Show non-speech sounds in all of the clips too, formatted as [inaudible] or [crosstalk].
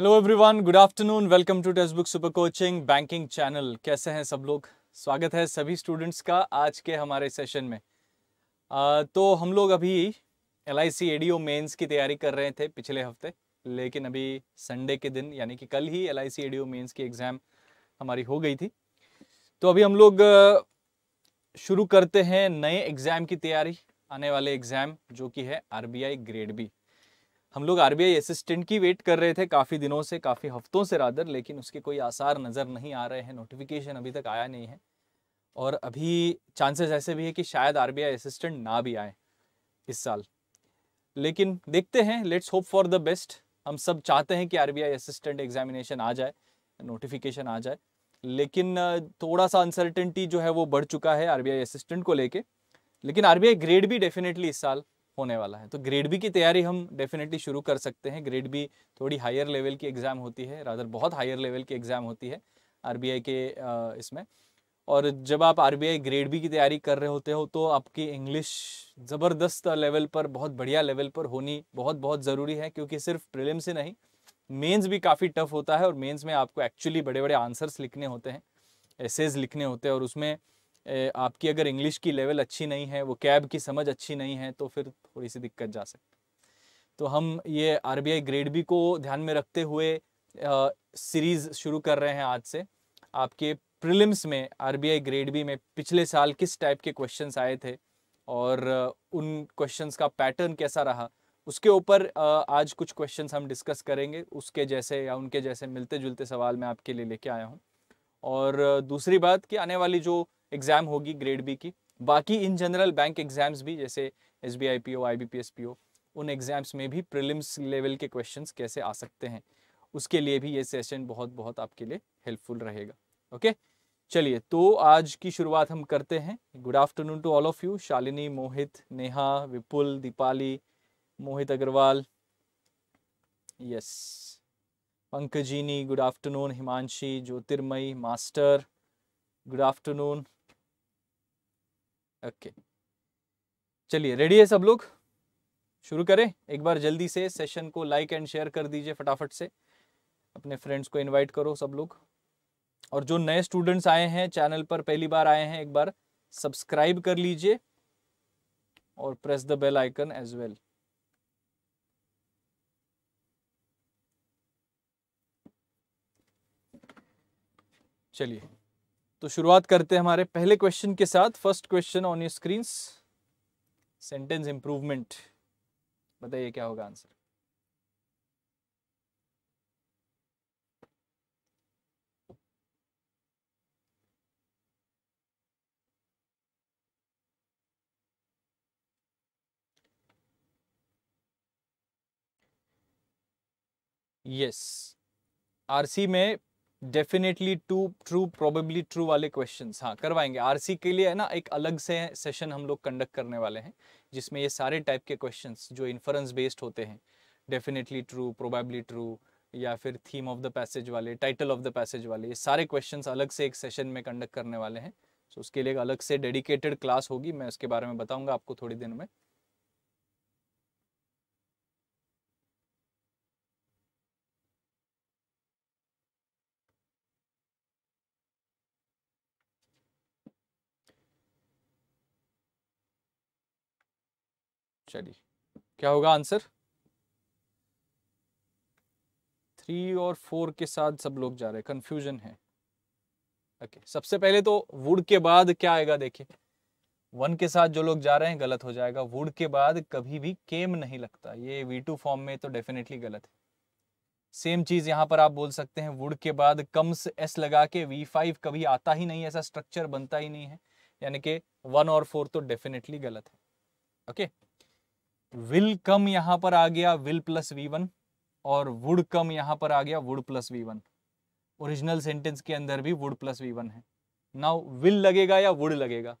Hello everyone good afternoon welcome to text book super coaching banking channel कैसे हैं सब लोग स्वागत है सभी स्टूडेंट्स का आज के हमारे सेशन में आ, तो हम लोग अभी L I C ADO mains की तैयारी कर रहे थे पिछले हफ्ते लेकिन अभी संडे के दिन यानी कि कल ही L I C ADO mains की एग्ज़ाम हमारी हो गई थी तो अभी हम लोग शुरू करते हैं नए एग्ज़ाम की तैयारी आने वाले एग्ज़ाम जो कि है R B I grade B हम लोग आर असिस्टेंट की वेट कर रहे थे काफ़ी दिनों से काफ़ी हफ्तों से रादर लेकिन उसके कोई आसार नज़र नहीं आ रहे हैं नोटिफिकेशन अभी तक आया नहीं है और अभी चांसेस ऐसे भी है कि शायद आर असिस्टेंट ना भी आए इस साल लेकिन देखते हैं let's hope for the best हम सब चाहते हैं कि आर असिस्टेंट एग्जामिनेशन आ जाए नोटिफिकेशन आ जाए लेकिन थोड़ा सा अनसर्टेंटी जो है वो बढ़ चुका है आर असिस्टेंट को लेके लेकिन आरबीआई ग्रेड भी डेफिनेटली इस साल होने वाला है तो ग्रेड बी की तैयारी हम डेफिनेटली शुरू कर सकते हैं ग्रेड बी थोड़ी हायर लेवल की एग्ज़ाम होती है राधर बहुत हायर लेवल की एग्ज़ाम होती है आर के इसमें और जब आप आरबीआई ग्रेड बी की तैयारी कर रहे होते हो तो आपकी इंग्लिश ज़बरदस्त लेवल पर बहुत बढ़िया लेवल पर होनी बहुत बहुत ज़रूरी है क्योंकि सिर्फ प्रिलिम से नहीं मेंस भी काफ़ी टफ होता है और मेंस में आपको एक्चुअली बड़े बड़े आंसर्स लिखने होते हैं एसेज लिखने होते हैं और उसमें आपकी अगर इंग्लिश की लेवल अच्छी नहीं है वो कैब की समझ अच्छी नहीं है तो फिर थोड़ी सी दिक्कत जा सकती तो हम ये आर ग्रेड बी को ध्यान में रखते हुए सीरीज़ शुरू कर रहे हैं आज से आपके प्रिलिम्स में आर ग्रेड बी में पिछले साल किस टाइप के क्वेश्चंस आए थे और उन क्वेश्चंस का पैटर्न कैसा रहा उसके ऊपर आज कुछ क्वेश्चंस हम डिस्कस करेंगे उसके जैसे या उनके जैसे मिलते जुलते सवाल मैं आपके लिए लेके आया हूँ और दूसरी बात कि आने वाली जो एग्ज़ाम होगी ग्रेड बी की बाकी इन जनरल बैंक एग्ज़ाम्स भी जैसे S B I P O I B P S P O उन एग्ज़ाम्स में भी प्रिलिम्स लेवल के क्वेश्चन कैसे आ सकते हैं उसके लिए भी ये सेशन बहुत बहुत आपके लिए हेल्पफुल रहेगा ओके चलिए तो आज की शुरुआत हम करते हैं good afternoon to all of you Shalini Mohit Neha Vipul Deepali Mohit Agarwal yes Pankajini good afternoon Himanshi Jyotirmayi master good afternoon okay चलिए रेडी है सब लोग शुरू करें एक बार जल्दी से सेशन को लाइक एंड शेयर कर दीजिए फटाफट से अपने फ्रेंड्स को इनवाइट करो सब लोग और जो नए स्टूडेंट्स आए हैं चैनल पर पहली बार आए हैं एक बार सब्सक्राइब कर लीजिए और press the bell icon as well चलिए तो शुरुआत करते हैं हमारे पहले क्वेश्चन के साथ first question on your screen sentence improvement बताइए क्या होगा आंसर यस yes. आरसी में definitely to true probably true वाले क्वेश्चन हाँ करवाएंगे आरसी के लिए है ना एक अलग से सेशन हम लोग कंडक्ट करने वाले हैं जिसमें ये सारे टाइप के क्वेश्चन जो इन्फ्रेंस बेस्ड होते हैं डेफिनेटली ट्रू प्रोबेबली ट्रू या फिर थीम ऑफ द पैसेज वाले टाइटल ऑफ द पैसेज वाले ये सारे क्वेश्चन अलग से एक सेशन में कंडक्ट करने वाले हैं सो so, उसके लिए एक अलग से डेडिकेटेड क्लास होगी मैं उसके बारे में बताऊँगा आपको थोड़ी देर में चलिए क्या होगा आंसर थ्री और फोर के साथ सब लोग जा रहे हैं कंफ्यूजन है ओके okay. सबसे पहले तो वुड के बाद क्या आएगा देखिए वन के साथ जो लोग जा रहे हैं गलत हो जाएगा वुड के बाद कभी भी केम नहीं लगता ये वी टू फॉर्म में तो डेफिनेटली गलत है सेम चीज यहां पर आप बोल सकते हैं वुड के बाद कम्स एस लगा के वी फाइव कभी आता ही नहीं ऐसा स्ट्रक्चर बनता ही नहीं है यानी कि वन और फोर तो डेफिनेटली गलत है ओके okay? विल कम यहां पर आ गया विल प्लस वी वन और वुड कम यहां पर आ गया would plus V one original sentence के अंदर भी वुड प्लस वी वन है नाउ विल लगेगा या वुड लगेगा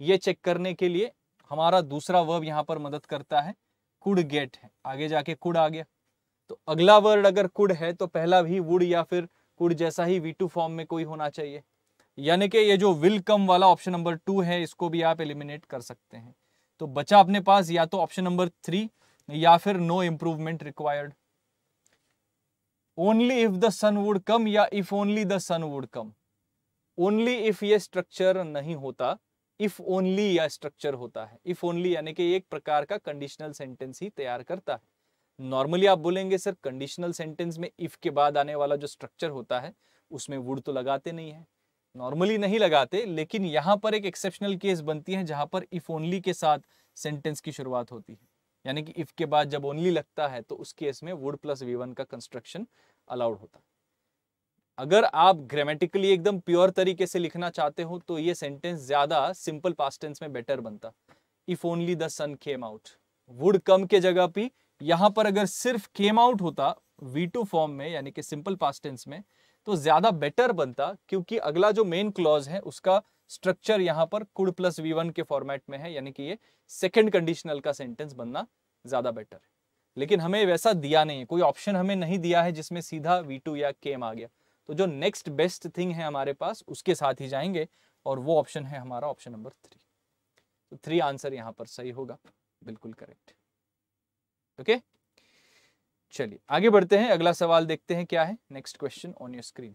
ये चेक करने के लिए हमारा दूसरा वर्ब यहाँ पर मदद करता है कुड गेट है आगे जाके कुड आ गया तो अगला वर्ड अगर कुड है तो पहला भी वुड या फिर कुड जैसा ही वी टू फॉर्म में कोई होना चाहिए यानी कि ये जो विल कम वाला ऑप्शन नंबर टू है इसको भी आप एलिमिनेट कर सकते हैं तो बचा अपने पास या तो ऑप्शन नंबर थ्री या फिर no improvement required only if the son would come या if only the son would come only if ये स्ट्रक्चर नहीं होता इफ ओनली या स्ट्रक्चर होता है इफ ओनली यानी कि एक प्रकार का कंडीशनल सेंटेंस ही तैयार करता है नॉर्मली आप बोलेंगे सर कंडीशनल सेंटेंस में इफ के बाद आने वाला जो स्ट्रक्चर होता है उसमें वुड तो लगाते नहीं है नॉर्मली नहीं लगाते लेकिन यहाँ पर एक एक्सेप्शनल केस बनती है जहाँ पर इफ ओनली के साथ सेंटेंस की शुरुआत होती है यानी कि इफ के बाद जब ओनली लगता है तो उस केस में वुड प्लस वी का कंस्ट्रक्शन अलाउड होता है अगर आप ग्रामेटिकली एकदम प्योर तरीके से लिखना चाहते हो तो ये सेंटेंस ज्यादा सिंपल पास्टेंस में बेटर बनता if only the son came out would come के जगह पे यहाँ पर अगर सिर्फ केम आउट होता वी टू फॉर्म में यानी कि सिंपल पास्टेंस में तो ज्यादा बेटर बनता क्योंकि अगला जो मेन क्लॉज है उसका स्ट्रक्चर यहाँ पर कुड प्लस वी वन के फॉर्मेट में है यानी कि ये सेकंड कंडीशनल का सेंटेंस बनना ज्यादा बेटर है लेकिन हमें वैसा दिया नहीं है कोई ऑप्शन हमें नहीं दिया है जिसमें सीधा वी टू या केम आ गया तो जो नेक्स्ट बेस्ट थिंग है हमारे पास उसके साथ ही जाएंगे और वो ऑप्शन है हमारा ऑप्शन नंबर थ्री तो थ्री आंसर यहाँ पर सही होगा बिल्कुल करेक्ट ओके okay? चलिए आगे बढ़ते हैं अगला सवाल देखते हैं क्या है next question on your screen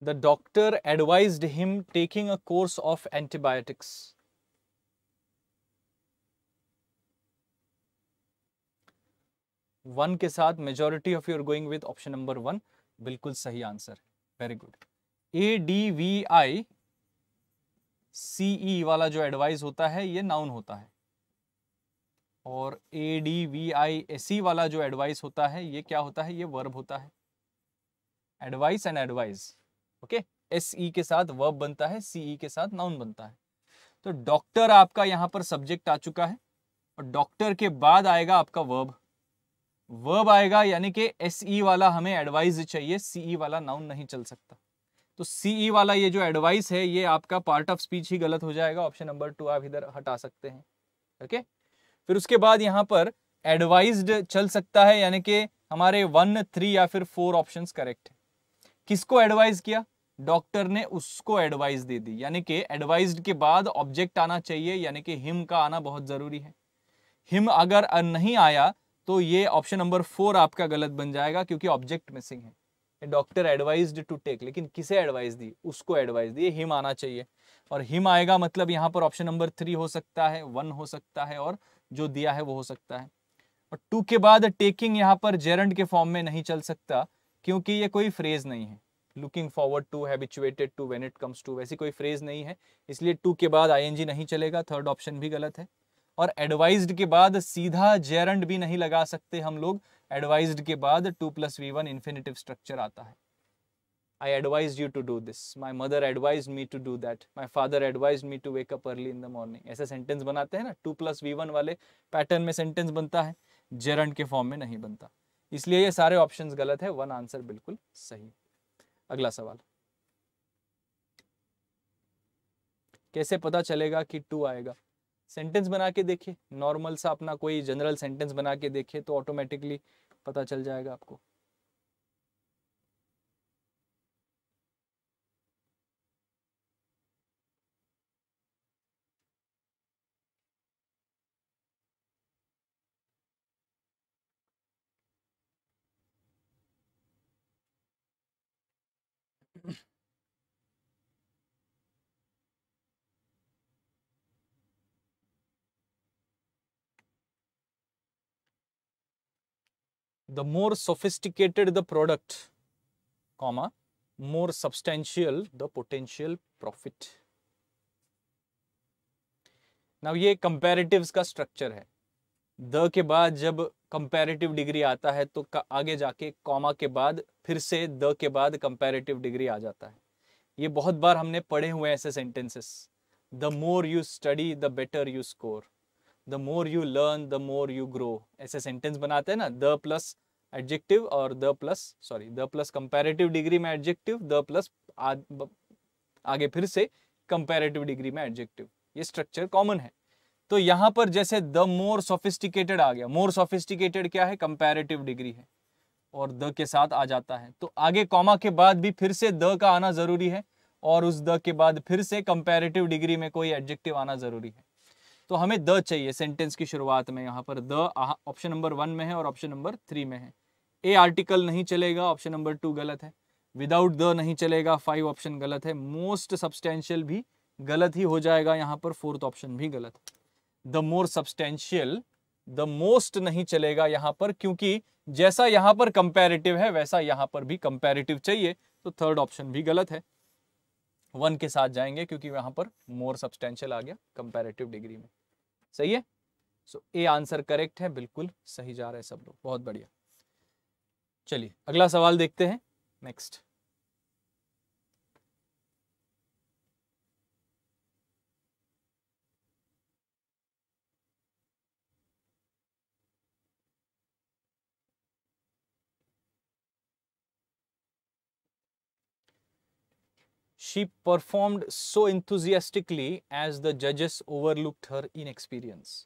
the doctor advised him taking a course of antibiotics. One के साथ majority of you're going with option number one बिल्कुल सही answer very good A D V I C E जो advice होता है ये noun होता है और A D V I S वाला जो एडवाइस होता है ये क्या होता है ये वर्ब होता है advice and advise okay S E e के साथ वर्ब बनता है सीई e के साथ नाउन बनता है तो डॉक्टर आपका यहाँ पर सब्जेक्ट आ चुका है और डॉक्टर के बाद आएगा आपका वर्ब वर्ब आएगा यानी कि एस ई e वाला हमें एडवाइस चाहिए सीई वाला नाउन नहीं चल सकता तो सीई वाला ये जो एडवाइस है ये आपका पार्ट ऑफ स्पीच ही गलत हो जाएगा ऑप्शन नंबर टू आप इधर हटा सकते हैं ओके फिर उसके बाद यहाँ पर एडवाइज्ड चल सकता है यानी कि हमारे वन थ्री या फिर फोर ऑप्शंस करेक्ट है किसको एडवाइज किया डॉक्टर ने उसको एडवाइस दे दी यानी कि एडवाइज के बाद ऑब्जेक्ट आना चाहिए यानी कि हिम का आना बहुत ज़रूरी है हिम अगर नहीं आया तो ये ऑप्शन नंबर फोर आपका गलत बन जाएगा क्योंकि ऑब्जेक्ट मिसिंग है डॉक्टर एडवाइज टू टेक लेकिन किसे एडवाइस दी उसको एडवाइस दी हिम आना चाहिए और हिम आएगा मतलब यहाँ पर ऑप्शन नंबर थ्री हो सकता है वन हो सकता है और जो दिया है वो हो सकता है और टू के बाद टेकिंग यहाँ पर जेरेंट के फॉर्म में नहीं चल सकता क्योंकि ये कोई फ्रेज नहीं है looking forward to habituated to when it comes to वैसी कोई फ्रेज नहीं है इसलिए टू के बाद आई नहीं चलेगा थर्ड ऑप्शन भी गलत है और एडवाइज के बाद सीधा जेरंड भी नहीं लगा सकते हम लोग एडवाइज के बाद to plus V one infinitive structure आता है I advise you to do this my mother advise me to do that my father advise me to wake up early in the morning ऐसे सेंटेंस बनाते हैं ना to plus V one वाले pattern में sentence बनता है जेरंड के form में नहीं बनता इसलिए ये सारे ऑप्शंस गलत है वन आंसर बिल्कुल सही अगला सवाल कैसे पता चलेगा कि टू आएगा सेंटेंस बना के देखिए नॉर्मल सा अपना कोई जनरल सेंटेंस बना के देखिए तो ऑटोमेटिकली पता चल जाएगा आपको the more sophisticated the product, comma, more substantial the potential profit. Now ये comparatives का structure है द के बाद जब कंपैरेटिव डिग्री आता है तो आगे जाके कॉमा के बाद फिर से द के बाद कंपैरेटिव डिग्री आ जाता है ये बहुत बार हमने पढ़े हुए ऐसे sentences the more you study the better you score the more you learn the more you grow ऐसे सेंटेंस बनाते हैं ना द प्लस एडजेक्टिव और the plus sorry the plus comparative degree में एडजेक्टिव द प्लस आगे फिर से comparative degree में एडजेक्टिव ये स्ट्रक्चर कॉमन है तो यहाँ पर जैसे द मोर सोफिस्टिकेटेड आ गया मोर सोफिस्टिकेटेड क्या है कंपेरेटिव डिग्री है और द के साथ आ जाता है तो आगे कॉमा के बाद भी फिर से द का आना जरूरी है और उस द के बाद फिर से कंपेरेटिव डिग्री में कोई एडजेक्टिव आना जरूरी है तो हमें द चाहिए सेंटेंस की शुरुआत में यहाँ पर द ऑप्शन नंबर वन में है और ऑप्शन नंबर थ्री में है ए आर्टिकल नहीं चलेगा ऑप्शन नंबर टू गलत है विदाउट द नहीं चलेगा फाइव ऑप्शन गलत है मोस्ट सब्सटेंशियल भी गलत ही हो जाएगा यहाँ पर फोर्थ ऑप्शन भी गलत the more substantial the most नहीं चलेगा यहाँ पर क्योंकि जैसा यहाँ पर कंपेरेटिव है वैसा यहाँ पर भी कंपेरेटिव चाहिए तो थर्ड ऑप्शन भी गलत है वन के साथ जाएंगे क्योंकि यहाँ पर मोर सब्सटेंशियल आ गया कंपेरेटिव डिग्री में सही है सो ए आंसर करेक्ट है बिल्कुल सही जा रहे हैं सब लोग बहुत बढ़िया चलिए अगला सवाल देखते हैं next she performed so enthusiastically as the judges overlooked her inexperience.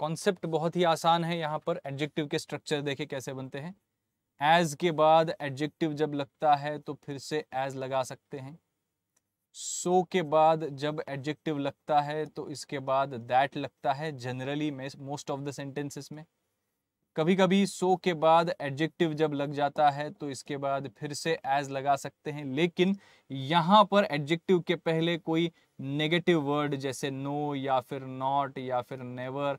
Concept बहुत ही आसान है यहाँ पर एडजेक्टिव के स्ट्रक्चर देखे कैसे बनते हैं एज के बाद एडजेक्टिव जब लगता है तो फिर से एज लगा सकते हैं सो so के बाद जब एडजेक्टिव लगता है तो इसके बाद दैट लगता है generally most of the sentences में कभी कभी सो so के बाद एडजेक्टिव जब लग जाता है तो इसके बाद फिर से एज लगा सकते हैं लेकिन यहाँ पर एडजेक्टिव के पहले कोई नेगेटिव वर्ड जैसे नो या फिर नॉट या फिर नेवर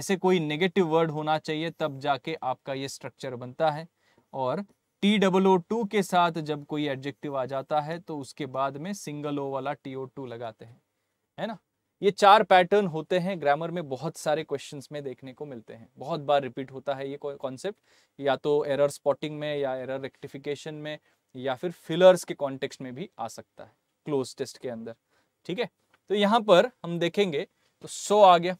ऐसे कोई नेगेटिव वर्ड होना चाहिए तब जाके आपका ये स्ट्रक्चर बनता है और टी डबल ओ टू के साथ जब कोई एडजेक्टिव आ जाता है तो उसके बाद में सिंगल ओ वाला टी ओ टू लगाते हैं है ना ये चार पैटर्न होते हैं ग्रामर में बहुत सारे क्वेश्चंस में देखने को मिलते हैं बहुत बार रिपीट होता है ये कॉन्सेप्ट या तो एरर स्पॉटिंग में या एरर रेक्टिफिकेशन में या फिर फिलर्स के कॉन्टेक्स्ट में भी आ सकता है क्लोज टेस्ट के अंदर ठीक है तो यहाँ पर हम देखेंगे तो सो आ गया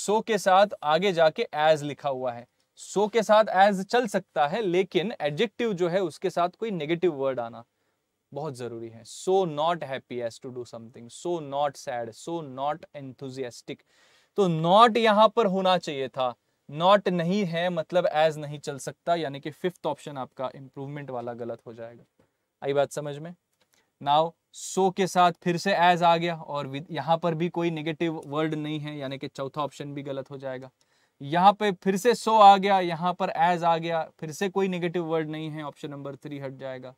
सो के साथ आगे जाके एज लिखा हुआ है सो के साथ एज चल सकता है लेकिन एडजेक्टिव जो है उसके साथ कोई नेगेटिव वर्ड आना बहुत जरूरी है so not happy as to do something so not sad so not enthusiastic तो नॉट यहां पर होना चाहिए था नॉट नहीं है मतलब एज नहीं चल सकता यानी कि फिफ्थ ऑप्शन आपका इंप्रूवमेंट वाला गलत हो जाएगा आई बात समझ में नाव सो so के साथ फिर से एज आ गया और यहाँ पर भी कोई नेगेटिव वर्ड नहीं है यानी कि चौथा ऑप्शन भी गलत हो जाएगा यहाँ पे फिर से सो आ गया यहाँ पर एज आ गया फिर से कोई नेगेटिव वर्ड नहीं है ऑप्शन नंबर थ्री हट जाएगा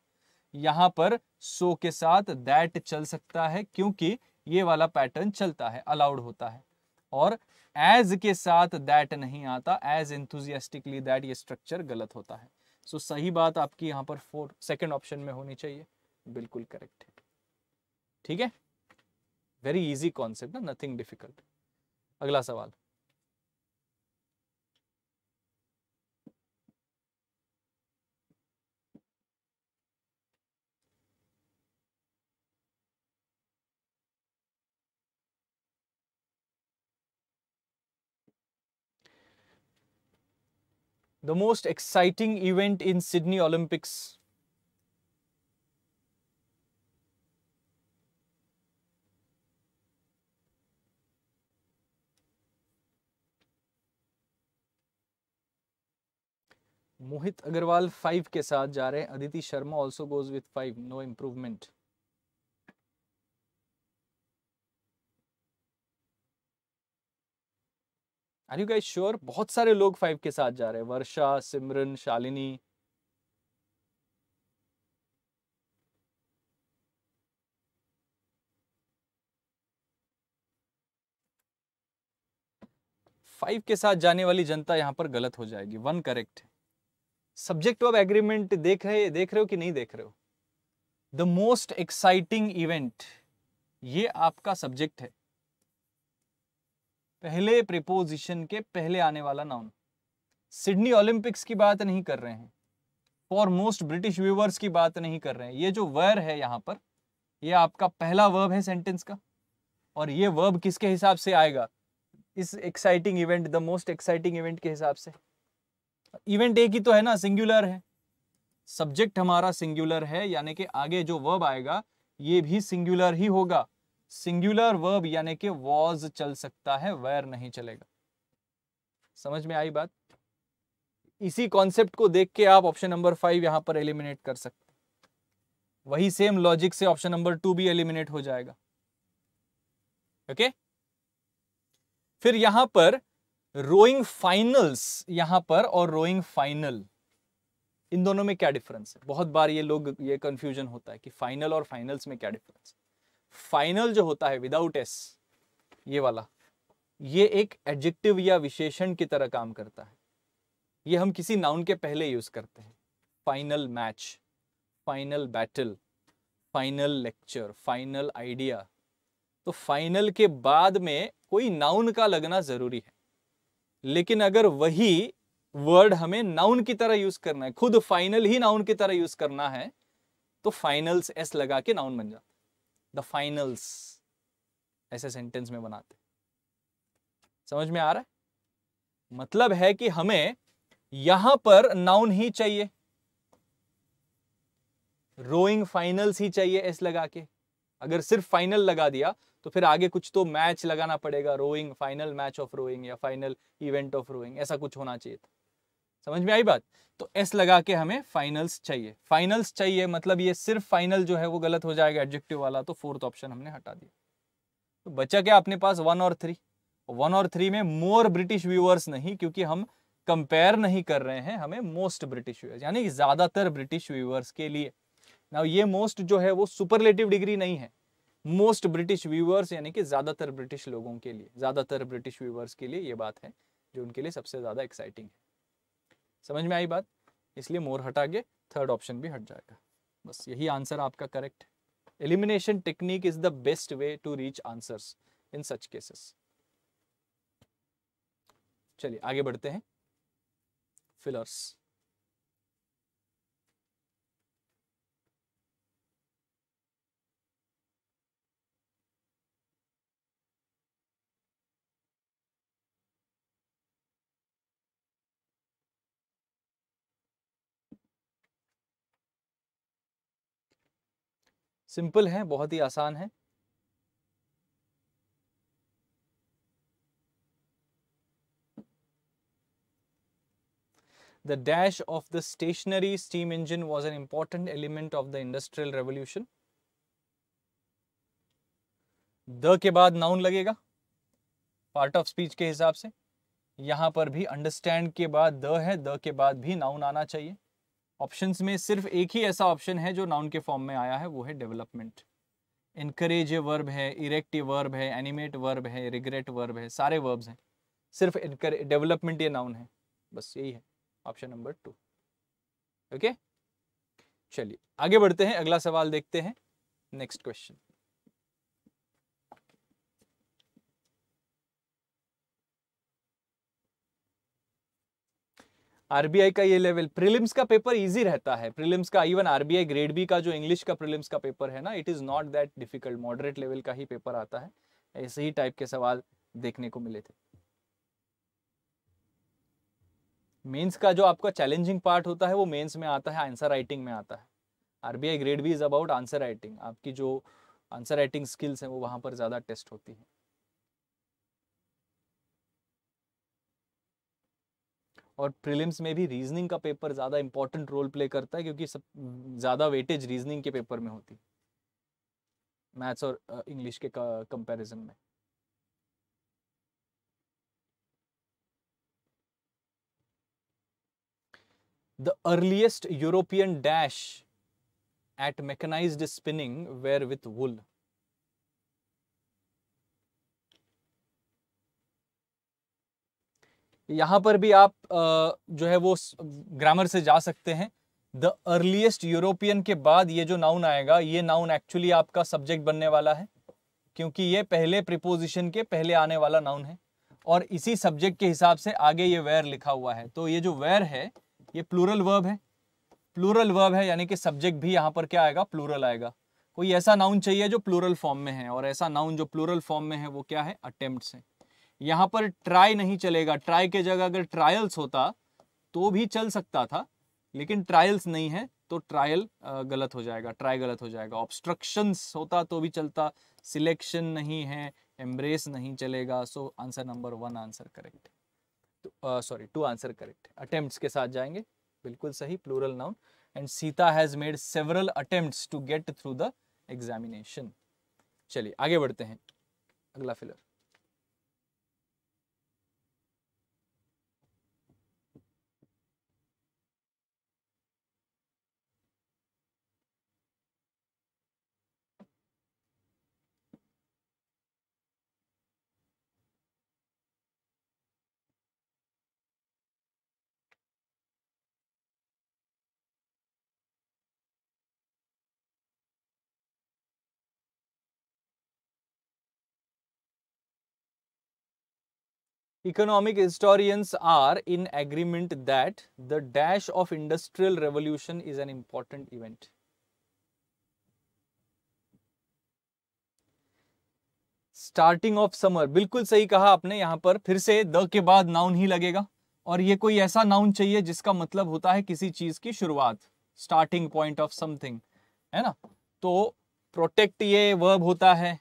यहाँ पर सो के साथ दैट चल सकता है क्योंकि ये वाला पैटर्न चलता है अलाउड होता है और एज के साथ दैट नहीं आता एज इंथुजियास्टिकली दैट ये स्ट्रक्चर गलत होता है सो so, सही बात आपकी यहाँ पर फोर सेकेंड ऑप्शन में होनी चाहिए बिल्कुल करेक्ट है ठीक है वेरी इजी कॉन्सेप्ट ना नथिंग डिफिकल्ट अगला सवाल the most exciting event in Sydney Olympics? Mohit Agarwal five के साथ जा रहे हैं Aditi Sharma also goes with five no improvement are you guys sure बहुत सारे लोग फाइव के साथ जा रहे हैं वर्षा सिमरन शालिनी फाइव के साथ जाने वाली जनता यहां पर गलत हो जाएगी one correct subject of agreement देख रहे देख रहे हो कि नहीं देख रहे हो द मोस्ट एक्साइटिंग इवेंट ये आपका सब्जेक्ट है पहले प्रिपोजिशन के पहले आने वाला नाउन सिडनी ओलंपिक्स की बात नहीं कर रहे हैं फॉर मोस्ट ब्रिटिश व्यूवर्स की बात नहीं कर रहे हैं ये जो वर है यहाँ पर ये आपका पहला वर्ब है सेंटेंस का और ये वर्ब किसके हिसाब से आएगा इस exciting event the most exciting event के हिसाब से इवेंट एक ही तो है ना सिंगुलर है सब्जेक्ट हमारा सिंगुलर है यानी कि आगे जो वर्ब आएगा ये भी सिंगुलर ही होगा सिंगुलर वर्ब यानी कि वॉज चल सकता है वेर नहीं चलेगा समझ में आई बात इसी कॉन्सेप्ट को देख के आप ऑप्शन नंबर फाइव यहां पर एलिमिनेट कर सकते वही सेम लॉजिक से ऑप्शन नंबर टू भी एलिमिनेट हो जाएगा ओके okay? फिर यहां पर रोइंग फाइनल्स यहां पर और रोइंग फाइनल इन दोनों में क्या डिफरेंस है बहुत बार ये लोग ये कंफ्यूजन होता है कि फाइनल और फाइनल्स में क्या डिफरेंस है फाइनल जो होता है विदाउट एस ये वाला ये एक एडजेक्टिव या विशेषण की तरह काम करता है ये हम किसी नाउन के पहले यूज करते हैं final match final battle final lecture final idea तो फाइनल के बाद में कोई नाउन का लगना जरूरी है लेकिन अगर वही वर्ड हमें नाउन की तरह यूज करना है खुद फाइनल ही नाउन की तरह यूज करना है तो फाइनल्स एस लगा के नाउन बन जाता द फाइनल्स ऐसे सेंटेंस में बनाते समझ में आ रहा है मतलब है कि हमें यहां पर नाउन ही चाहिए रोइंग फाइनल्स ही चाहिए एस लगा के अगर सिर्फ फाइनल लगा दिया तो फिर आगे कुछ तो मैच लगाना पड़ेगा rowing final match of rowing या फाइनल इवेंट ऑफ रोइंग ऐसा कुछ होना चाहिए था समझ में आई बात तो एस लगा के हमें फाइनल्स चाहिए फाइनल्स चाहिए मतलब ये सिर्फ फाइनल जो है वो गलत हो जाएगा एडजेक्टिव वाला तो फोर्थ ऑप्शन हमने हटा दिया तो बचा क्या अपने पास वन और थ्री वन और थ्री में मोर ब्रिटिश व्यूअर्स नहीं क्योंकि हम कंपेयर नहीं कर रहे हैं हमें मोस्ट ब्रिटिश व्यूअर्स यानी ज़्यादातर ब्रिटिश व्यूअर्स के लिए ना ये मोस्ट जो है वो सुपरलेटिव डिग्री नहीं है मोस्ट ब्रिटिश व्यूअर्स यानी कि ज़्यादातर ब्रिटिश लोगों के लिए ज़्यादातर ब्रिटिश व्यूअर्स के लिए ये बात है जो उनके लिए सबसे ज़्यादा एक्साइटिंग है समझ में आई बात इसलिए मोर हटा के थर्ड ऑप्शन भी हट जाएगा बस यही आंसर आपका correct elimination technique is the best way to reach answers in such cases चलिए आगे बढ़ते हैं फिलर्स सिंपल है बहुत ही आसान है the dash of the stationery steam engine was an important element of the industrial revolution the के बाद नाउन लगेगा पार्ट ऑफ स्पीच के हिसाब से यहां पर भी अंडरस्टैंड के बाद द है द के बाद भी नाउन आना चाहिए ऑप्शंस में सिर्फ एक ही ऐसा ऑप्शन है जो नाउन के फॉर्म में आया है वो है डेवलपमेंट इनकरेज वर्ब है इरेक्ट वर्ब है एनिमेट वर्ब है रिग्रेट वर्ब है सारे वर्ब्स हैं सिर्फ डेवलपमेंट ये नाउन है बस यही है ऑप्शन नंबर टू ओके चलिए आगे बढ़ते हैं अगला सवाल देखते हैं नेक्स्ट क्वेश्चन आरबीआई का ये लेवल प्रीलिम्स का पेपर इजी रहता है प्रीलिम्स का इवन आरबीआई ग्रेड बी का जो इंग्लिश का प्रीलिम्स का पेपर है ना it is not that difficult moderate level का ही पेपर आता है ऐसे ही टाइप के सवाल देखने को मिले थे मेंस का जो आपका चैलेंजिंग पार्ट होता है वो मेंस में आता है आंसर राइटिंग में आता है RBI grade B is about answer writing आपकी जो आंसर राइटिंग स्किल्स हैं वो वहां पर ज़्यादा टेस्ट होती है और प्रीलिम्स में भी रीजनिंग का पेपर ज़्यादा इंपॉर्टेंट रोल प्ले करता है क्योंकि सब ज़्यादा वेटेज रीजनिंग के पेपर में होती मैथ्स और इंग्लिश के कंपैरिजन में the earliest European dash at mechanized spinning were with wool यहाँ पर भी आप जो है वो ग्रामर से जा सकते हैं द अर्लीस्ट यूरोपियन के बाद ये जो नाउन आएगा ये नाउन एक्चुअली आपका सब्जेक्ट बनने वाला है क्योंकि ये पहले प्रिपोजिशन के पहले आने वाला नाउन है और इसी सब्जेक्ट के हिसाब से आगे ये वेयर लिखा हुआ है तो ये जो वेयर है ये प्लूरल वर्ब है प्लूरल वर्ब है यानी कि सब्जेक्ट भी यहाँ पर क्या आएगा प्लूरल आएगा कोई ऐसा नाउन चाहिए जो प्लूरल फॉर्म में है और ऐसा नाउन जो प्लूरल फॉर्म में है वो क्या है अटेम्प्ट है यहाँ पर ट्राई नहीं चलेगा ट्राई के जगह अगर ट्रायल्स होता तो भी चल सकता था लेकिन ट्रायल्स नहीं है तो ट्रायल गलत हो जाएगा ट्राई गलत हो जाएगा ऑब्स्ट्रक्शन होता तो भी चलता सिलेक्शन नहीं है एम्ब्रेस नहीं चलेगा so answer number one answer correct sorry two answer correct attempt के साथ जाएंगे बिल्कुल सही plural noun and Sita has made several attempt to get through the examination चलिए आगे बढ़ते हैं अगला filler Economic historians are in agreement that the dash of industrial revolution is an important event. Starting of summer बिल्कुल सही कहा आपने यहां पर फिर से द के बाद नाउन ही लगेगा और ये कोई ऐसा नाउन चाहिए जिसका मतलब होता है किसी चीज की शुरुआत स्टार्टिंग पॉइंट ऑफ समथिंग है ना तो प्रोटेक्ट ये वर्ब होता है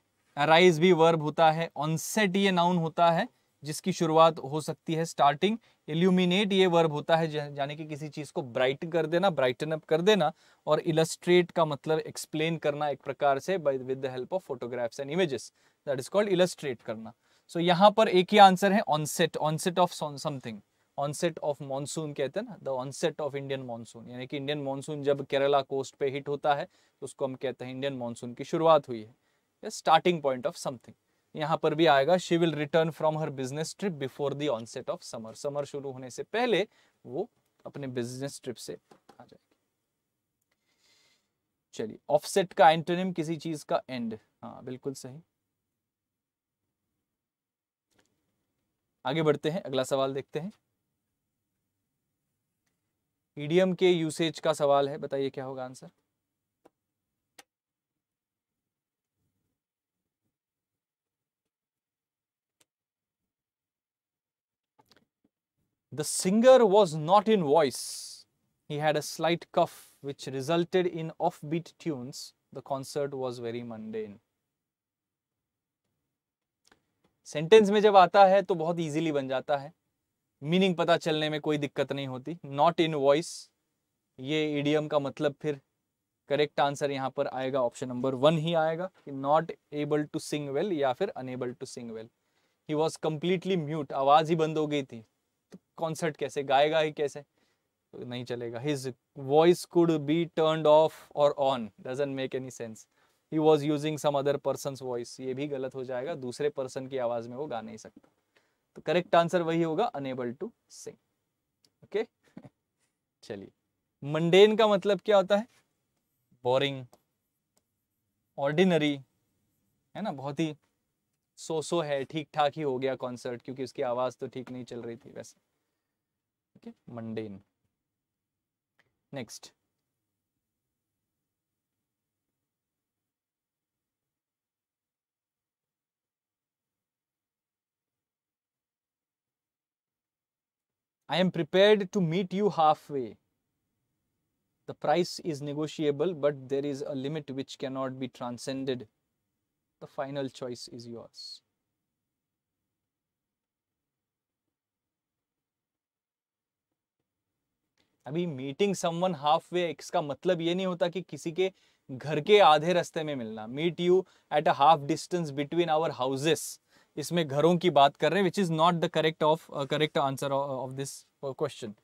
अराइज भी वर्ब होता है ऑनसेट ये नाउन होता है जिसकी शुरुआत हो सकती है स्टार्टिंग इल्यूमिनेट ये वर्ब होता है यानी कि किसी चीज़ को ब्राइट कर देना ब्राइटन अप कर देना और इलस्ट्रेट का मतलब एक्सप्लेन करना एक प्रकार से with the help of photographs and images that is called illustrate करना सो so, यहाँ पर एक ही आंसर है onset onset of something onset of monsoon कहते हैं ना the onset of Indian monsoon यानी कि इंडियन मानसून जब केरला कोस्ट पे हिट होता है तो उसको हम कहते हैं इंडियन मानसून की शुरुआत हुई है स्टार्टिंग पॉइंट ऑफ समथिंग यहाँ पर भी आएगा she will return from her business trip before the onset of summer summer शुरू होने से पहले वो अपने बिजनेस ट्रिप से आ जाएगी चलिए ऑफसेट का एंटोनिम किसी चीज का एंड हाँ बिल्कुल सही आगे बढ़ते हैं अगला सवाल देखते हैं ईडीएम के यूसेज का सवाल है बताइए क्या होगा answer The singer was not in voice. He had a slight cough, which resulted in offbeat tunes. The concert was very mundane. Sentence में जब आता है तो बहुत इजीली बन जाता है मीनिंग पता चलने में कोई दिक्कत नहीं होती नॉट इन वॉइस ये ईडियम का मतलब फिर करेक्ट आंसर यहाँ पर आएगा ऑप्शन नंबर वन ही आएगा कि not able to sing well या फिर unable to sing well he was completely mute आवाज ही बंद हो गई थी कॉन्सर्ट तो कैसे गाएगा ही कैसे तो नहीं चलेगा his voice could be turn off और on doesn't make any sense he was using some other person voice ये भी गलत हो जाएगा दूसरे पर्सन की आवाज में वो गा नहीं सकता तो करेक्ट आंसर वही होगा अनेबल टू सिंग ओके चलिए मंडेन का मतलब क्या होता है बोरिंग ऑर्डिनरी है ना बहुत ही सो सो है ठीक ठाक ही हो गया कॉन्सर्ट क्योंकि उसकी आवाज़ तो ठीक नहीं चल रही थी वैसे ठीक है mundane next I am prepared to meet you halfway. The price is negotiable, but there is a limit which cannot be transcended. The final choice is yours. अभी मीटिंग समवन हाफ वे इसका मतलब ये नहीं होता कि किसी के घर के आधे रास्ते में मिलना meet you at a half distance between our houses इसमें घरों की बात कर रहे हैं which is not the correct of correct answer of this question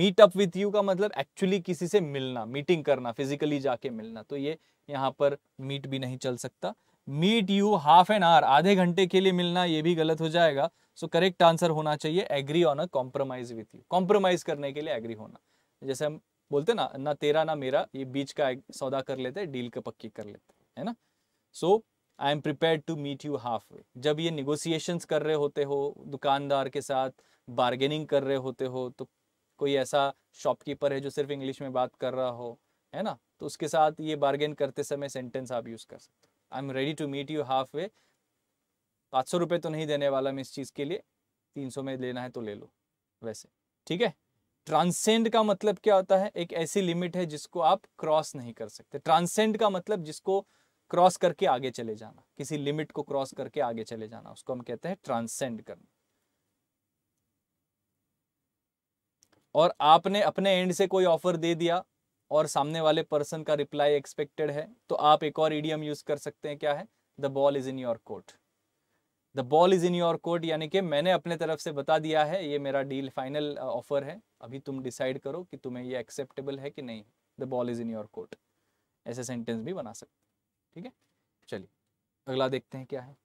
meet up with you का मतलब एक्चुअली किसी से मिलना मीटिंग करना फिजिकली जाके मिलना तो ये यहाँ पर मीट भी नहीं चल सकता meet you half an hour आधे घंटे के लिए मिलना ये भी गलत हो जाएगा सो करेक्ट आंसर होना चाहिए agree on a compromise with you compromise करने के लिए एग्री होना जैसे हम बोलते ना ना तेरा ना मेरा ये बीच का सौदा कर लेते हैं डील का पक्की कर लेते हैं ना so I am prepare to meet you half way जब ये निगोसिएशन कर रहे होते हो दुकानदार के साथ बार्गेनिंग कर रहे होते हो तो कोई ऐसा शॉपकीपर है जो सिर्फ इंग्लिश में बात कर रहा हो है ना तो उसके साथ ये बार्गेन करते समय सेंटेंस आप यूज़ कर सकते हो I am ready to meet you half way पाँच सौ रुपये तो नहीं देने वाला मैं इस चीज़ के लिए तीन सौ में लेना है तो ले लो वैसे ठीक है ट्रांसेंड का मतलब क्या होता है एक ऐसी लिमिट है जिसको आप क्रॉस नहीं कर सकते ट्रांसेंड का मतलब जिसको क्रॉस करके आगे चले जाना किसी लिमिट को क्रॉस करके आगे चले जाना उसको हम कहते हैं ट्रांसेंड करना और आपने अपने एंड से कोई ऑफर दे दिया और सामने वाले पर्सन का रिप्लाई एक्सपेक्टेड है तो आप एक और ईडीएम यूज कर सकते हैं क्या है the ball is in your court the ball is in your court यानी कि मैंने अपने तरफ से बता दिया है ये मेरा डील फाइनल ऑफर है अभी तुम डिसाइड करो कि तुम्हें ये एक्सेप्टेबल है कि नहीं the ball is in your court ऐसे सेंटेंस भी बना सकते ठीक है चलिए अगला देखते हैं क्या है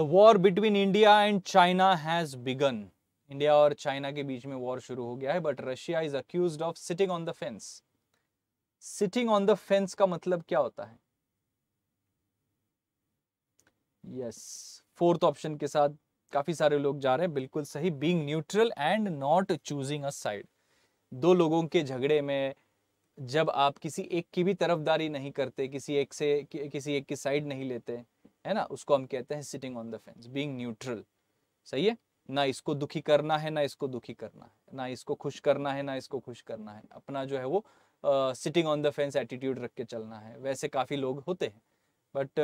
the war between India and China has begun India और चाइना के बीच में वॉर शुरू हो गया है but Russia is accuse of sitting on the fence sitting on the fence का मतलब क्या होता है यस फोर्थ ऑप्शन के साथ काफी सारे लोग जा रहे हैं बिल्कुल सही being neutral and not choosing a side दो लोगों के झगड़े में जब आप किसी एक की भी तरफदारी नहीं करते किसी एक से कि, किसी एक की साइड नहीं लेते है ना उसको हम कहते हैं sitting on the fence being neutral सही है ना इसको दुखी करना है ना इसको दुखी करना है ना इसको खुश करना है ना इसको खुश करना है अपना जो है वो sitting on the fence attitude रख के चलना है वैसे काफ़ी लोग होते हैं but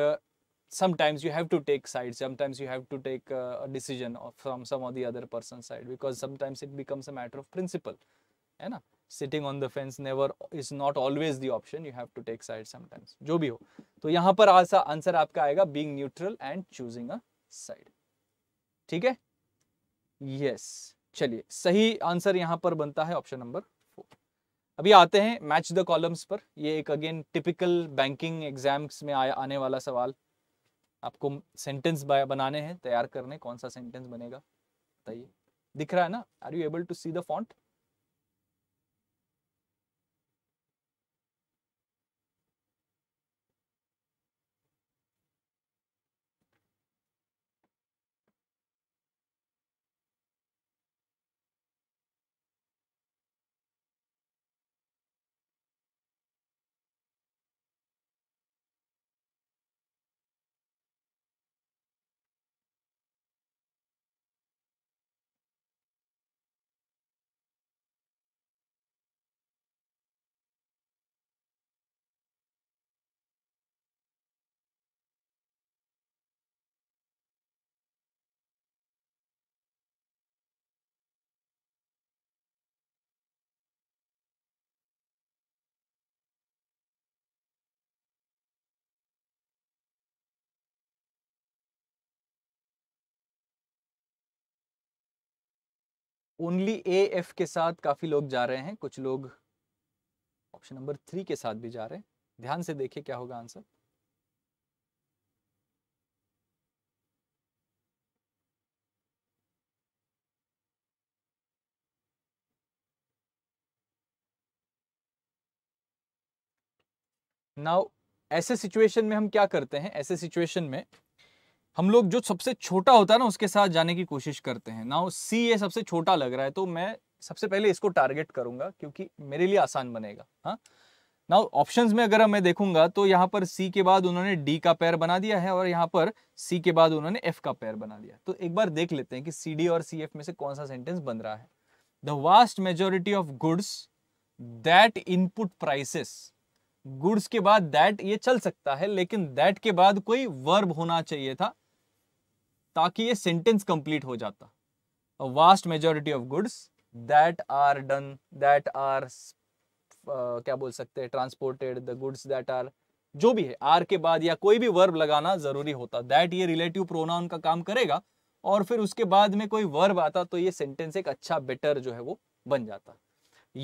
sometimes you have to take side sometimes you have to take decision from some of the other person side because sometimes it becomes a matter of principle है ना sitting on the fence never is not always the option you have to take side sometimes जो भी हो तो यहाँ पर answer आपका आएगा being neutral and choosing a side ठीक है yes चलिए सही आंसर यहाँ पर बनता है ऑप्शन नंबर अभी आते हैं मैच द कॉलम्स पर ये एक अगेन टिपिकल बैंकिंग एग्जाम्स में आ, आने वाला सवाल आपको सेंटेंस बनाने हैं तैयार करने कौन सा सेंटेंस बनेगा बताइए दिख रहा है ना are you able to see the font only A F के साथ काफ़ी लोग जा रहे हैं कुछ लोग ऑप्शन नंबर थ्री के साथ भी जा रहे हैं ध्यान से देखिए क्या होगा आंसर नाउ ऐसे सिचुएशन में हम क्या करते हैं ऐसे सिचुएशन में हम लोग जो सबसे छोटा होता है ना उसके साथ जाने की कोशिश करते हैं ना सी ये सबसे छोटा लग रहा है तो मैं सबसे पहले इसको टारगेट करूंगा क्योंकि मेरे लिए आसान बनेगा हाँ ना ऑप्शंस में अगर मैं देखूंगा तो यहाँ पर सी के बाद उन्होंने डी का पैर बना दिया है और यहाँ पर सी के बाद उन्होंने एफ का पैर बना दिया तो एक बार देख लेते हैं कि सी डी और सी एफ में से कौन सा सेंटेंस बन रहा है the vast majority of goods that input prices goods के बाद दैट ये चल सकता है लेकिन दैट के बाद कोई वर्ब होना चाहिए था ताकि ये सेंटेंस कंप्लीट हो जाता vast majority of goods that are done that are क्या बोल सकते हैं transported the goods that are जो भी है आर के बाद या कोई भी वर्ब लगाना जरूरी होता दैट ये रिलेटिव प्रोनाउन का काम करेगा और फिर उसके बाद में कोई वर्ब आता तो ये सेंटेंस एक अच्छा बेटर जो है वो बन जाता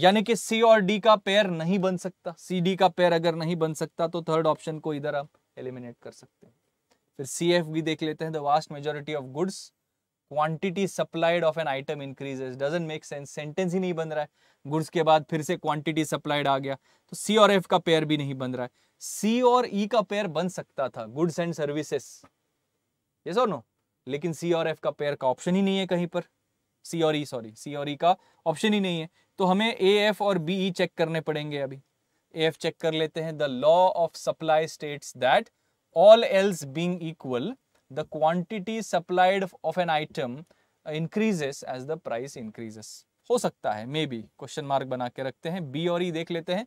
यानी कि सी और डी का पेयर नहीं बन सकता सी डी का पेयर अगर नहीं बन सकता तो थर्ड ऑप्शन को इधर आप एलिमिनेट कर सकते हैं फिर सी एफ भी देख लेते हैं the vast majority of goods quantity supplied of an item increases doesn't make sense sentence ही नहीं बन रहा है गुड्स के बाद फिर से क्वांटिटी सप्लाइड आ गया तो सी और एफ का पेयर भी नहीं बन रहा है सी और ई e का पेयर बन सकता था गुड्स एंड सर्विसेस ये सो नो लेकिन सी और एफ का पेयर का ऑप्शन ही नहीं है कहीं पर सी और ई सॉरी सी और ई e का ऑप्शन ही नहीं है तो हमें ए एफ और बी ई e चेक करने पड़ेंगे अभी ए एफ चेक कर लेते हैं the law of supply states that all else being equal, the quantity supplied of an item increases as the price increases. हो सकता है मे बी क्वेश्चन मार्क बना के रखते हैं बी और ई e देख लेते हैं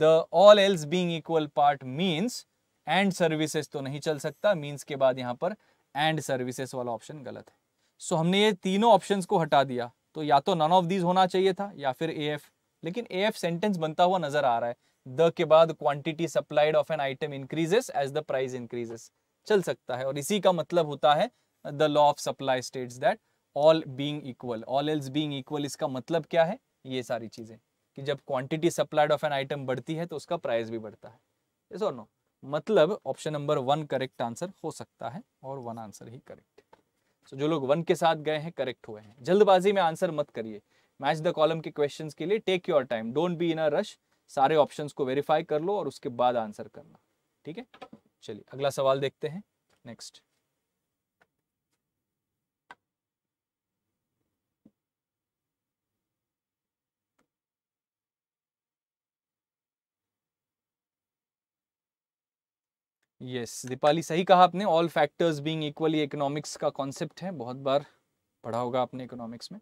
the all else being equal part means and services तो नहीं चल सकता मींस के बाद यहाँ पर एंड सर्विसेज वाला ऑप्शन गलत है सो so, हमने ये तीनों ऑप्शन को हटा दिया तो या तो नन ऑफ दीज होना चाहिए था या फिर ए एफ लेकिन ए एफ सेंटेंस बनता हुआ नजर आ रहा है द के बाद quantity supplied of an item increases as the price increases चल सकता है और इसी का मतलब होता है the law of supply states that all being equal all else being equal इसका मतलब क्या है ये सारी चीजें कि जब quantity supplied of an item बढ़ती है तो उसका प्राइस भी बढ़ता है yes no? मतलब option number one correct answer हो सकता है और वन आंसर ही करेक्ट सो so, जो लोग वन के साथ गए हैं करेक्ट हुए हैं जल्दबाजी में आंसर मत करिए मैच द कॉलम के क्वेश्चंस के लिए take your time don't be in a rush सारे ऑप्शंस को वेरीफाई कर लो और उसके बाद आंसर करना ठीक है चलिए अगला सवाल देखते हैं नेक्स्ट यस yes, दीपाली सही कहा आपने all factors being equally economics का कॉन्सेप्ट है बहुत बार पढ़ा होगा आपने इकोनॉमिक्स में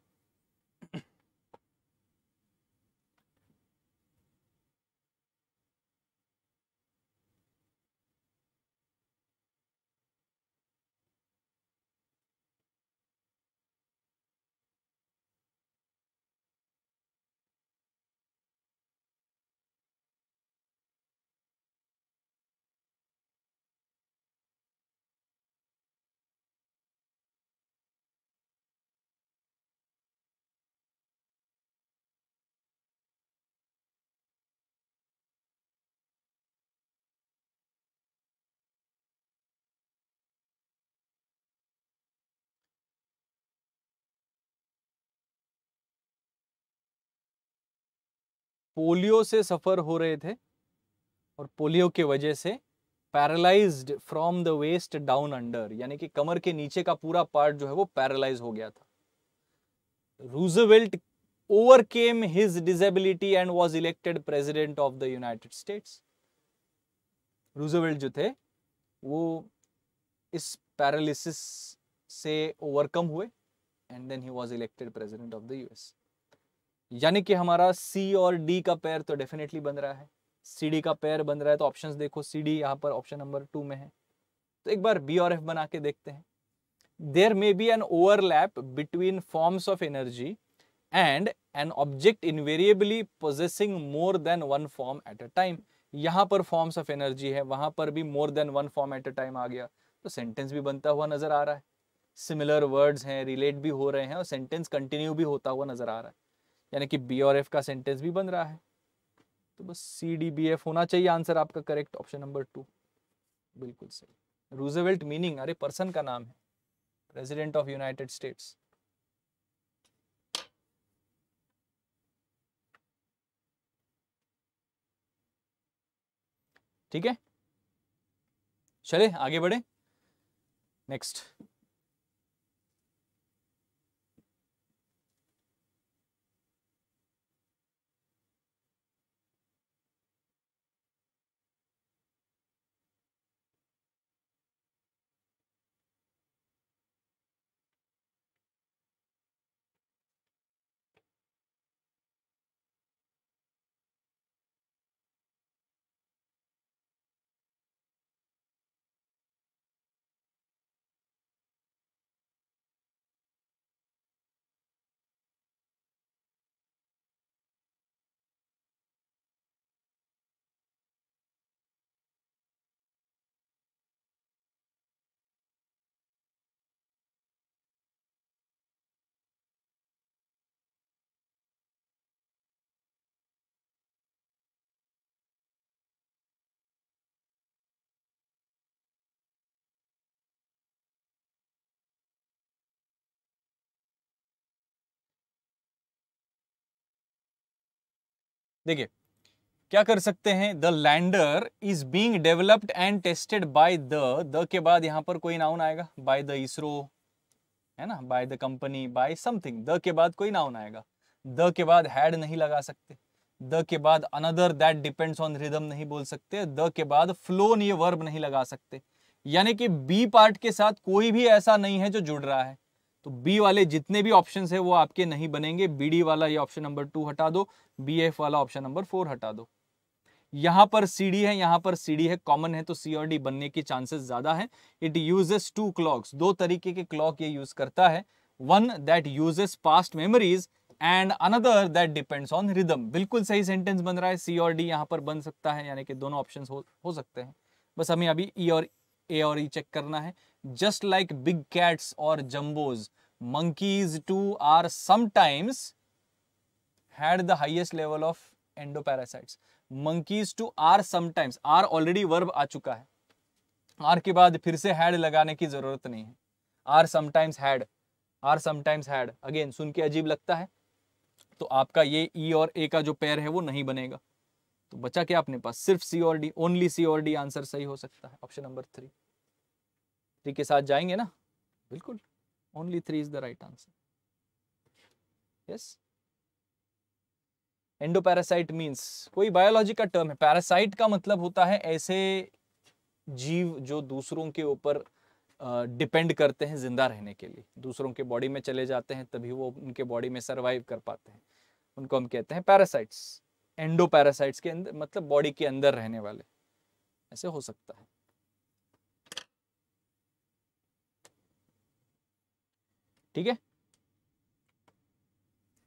पोलियो से सफ़र हो रहे थे और पोलियो के वजह से paralysed from the waist down under यानी कि कमर के नीचे का पूरा पार्ट जो है वो पैरालाइज हो गया था Roosevelt overcame his disability and was elected president of the United States Roosevelt जो थे वो इस पैरालिसिस से ओवरकम हुए and then he was elected president of the US यानी कि हमारा सी और डी का पैर तो डेफिनेटली बन रहा है सी डी का पैर बन रहा है तो ऑप्शन देखो सी डी यहाँ पर ऑप्शन नंबर टू में है तो एक बार बी और एफ बना के देखते हैं there may be an overlap between forms of energy and an object invariably possessing more than one form at a time यहाँ पर फॉर्म्स ऑफ एनर्जी है वहां पर भी more than one form at a time आ गया तो sentence भी बनता हुआ नजर आ रहा है सिमिलर वर्ड्स हैं रिलेट भी हो रहे हैं और सेंटेंस कंटिन्यू भी होता हुआ नजर आ रहा है यानी कि बी और एफ का सेंटेंस भी बन रहा है तो बस सी डी बी एफ होना चाहिए आंसर आपका करेक्ट ऑप्शन नंबर टू बिल्कुल सही रूजेवेल्ट मीनिंग अरे पर्सन का नाम है प्रेसिडेंट ऑफ यूनाइटेड स्टेट्स ठीक है चले आगे बढ़े नेक्स्ट देखिए क्या कर सकते हैं the lander is being developed and tested by the the के बाद यहाँ पर कोई नाउन आएगा बाय द इसरो है ना by the company by something the के बाद कोई नाउन आएगा द के बाद हैड नहीं लगा सकते द के बाद another that depends on rhythm नहीं बोल सकते द के बाद फ्लोन ये वर्ब नहीं लगा सकते यानी कि बी पार्ट के साथ कोई भी ऐसा नहीं है जो जुड़ रहा है तो बी वाले जितने भी ऑप्शन है वो आपके नहीं बनेंगे बी वाला ये ऑप्शन नंबर टू हटा दो बी वाला ऑप्शन नंबर फोर हटा दो यहां पर सी डी है यहां पर सी डी है कॉमन है तो सी और डी बनने के चांसेस ज्यादा है इट यूजेस टू क्लॉक्स दो तरीके के क्लॉक ये यूज करता है one that uses past memories and another that depends on rhythm बिल्कुल सही सेंटेंस बन रहा है सी और डी यहाँ पर बन सकता है यानी कि दोनों ऑप्शन हो, हो सकते हैं बस हमें अभी ई e और ए और ई e चेक करना है जस्ट लाइक बिग कैट्स और jumbos monkeys too are sometimes had the highest level of endoparasites monkeys too are sometimes, are already verb आ चुका है. आर के बाद फिर से हैड लगाने की जरूरत नहीं है are sometimes had are sometimes had again सुन के अजीब लगता है तो आपका ये ई e और ए का जो पैर है वो नहीं बनेगा तो बचा क्या अपने पास सिर्फ सी और डी ओनली सी और डी आंसर सही हो सकता है ऑप्शन नंबर थ्री थ्री के साथ जाएंगे ना बिल्कुल only three is the right answer yes endoparasite means कोई बायोलॉजी का टर्म है पैरासाइट का मतलब होता है ऐसे जीव जो दूसरों के ऊपर डिपेंड करते हैं जिंदा रहने के लिए दूसरों के बॉडी में चले जाते हैं तभी वो उनके बॉडी में सर्वाइव कर पाते हैं उनको हम कहते हैं पैरासाइट्स एंडोपैरासाइट्स के अंदर मतलब बॉडी के अंदर रहने वाले ऐसे हो सकता है ठीक है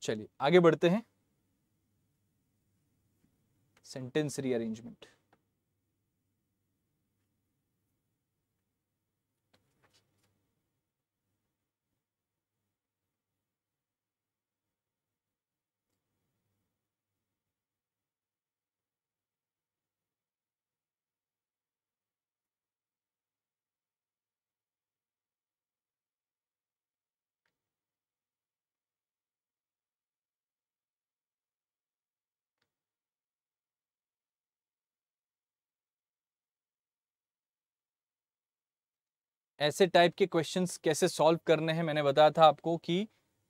चलिए आगे बढ़ते हैं सेंटेंस रीअरेंजमेंट ऐसे टाइप के क्वेश्चंस कैसे सॉल्व करने हैं मैंने बताया था आपको कि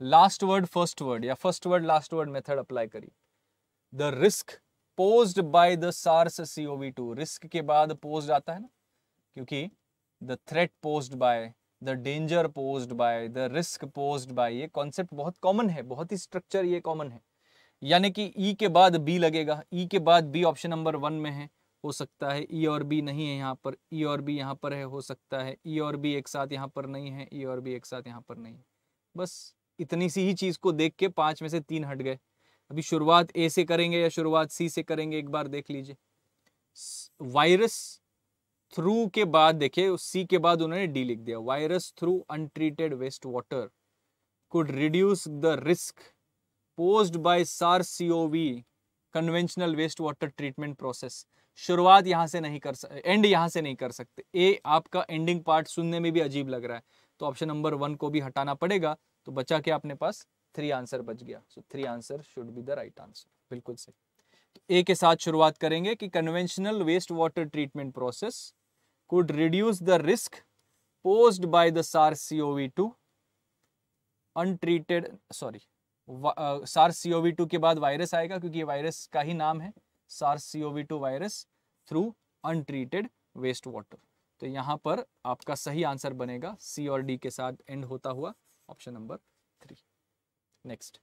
लास्ट वर्ड फर्स्ट वर्ड या first word last word method apply करिए the risk pose by the SARS CoV two risk के बाद पोज आता है ना क्योंकि the threat pose by the danger pose by the risk pose by ये concept बहुत कॉमन है बहुत ही स्ट्रक्चर ये कॉमन है यानी कि ई e के बाद बी लगेगा ई e के बाद बी ऑप्शन नंबर वन में है हो सकता है ई और बी नहीं है यहाँ पर ई और बी यहाँ पर है हो सकता है ई और बी एक साथ यहाँ पर नहीं है ई और बी एक साथ यहाँ पर नहीं है बस इतनी सी ही चीज़ को देख के पाँच में से तीन हट गए अभी शुरुआत ए से करेंगे या शुरुआत सी से करेंगे एक बार देख लीजिए वायरस थ्रू के बाद देखिए सी के बाद उन्होंने डी लिख दिया virus through untreated waste water risk posed the risk posed by sars conventional waste water treatment process शुरुआत यहाँ से नहीं कर सकते एंड यहाँ से नहीं कर सकते ए आपका एंडिंग पार्ट सुनने में भी अजीब लग रहा है तो ऑप्शन नंबर वन को भी हटाना पड़ेगा तो बचा के आपने पास थ्री आंसर बच गया so three answer should be the right answer बिल्कुल सही तो ए के साथ शुरुआत करेंगे कि conventional waste water treatment process could reduce the risk posed by the SARS-CoV-2 untreated sorry sars cov two के बाद वायरस आएगा क्योंकि ये वायरस का ही नाम है SARS CoV2 virus through untreated waste water तो यहाँ पर आपका सही आंसर बनेगा सी और डी के साथ एंड होता हुआ option number three next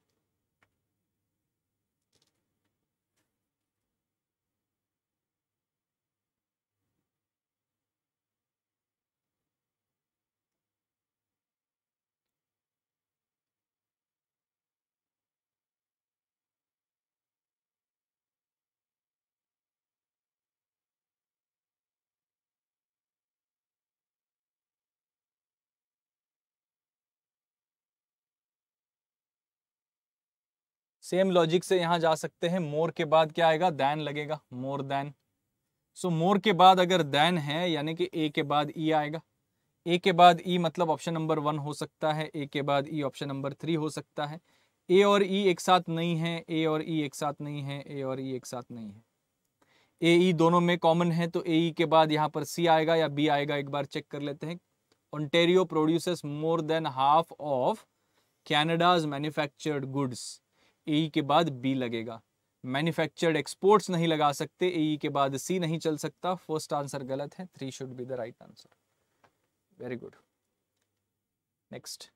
same logic से यहाँ जा सकते हैं मोर के बाद क्या आएगा दैन लगेगा मोर दैन सो मोर के बाद अगर दैन है यानी कि ए के बाद ई e आएगा ए के बाद ई e मतलब ऑप्शन नंबर वन हो सकता है ए के बाद ई ऑप्शन नंबर थ्री हो सकता है ए और ई e एक साथ नहीं है ए और ई e एक साथ नहीं है ए और ई e एक साथ नहीं है ए ई e दोनों में कॉमन है तो ए ई के बाद यहाँ पर सी आएगा या बी आएगा एक बार चेक कर लेते हैं Ontario produces more than half of Canada's manufactured goods A e के बाद बी लगेगा मैन्युफैक्चर्ड एक्सपोर्ट्स नहीं लगा सकते ए e के बाद सी नहीं चल सकता फर्स्ट आंसर गलत है three should be the right answer very good next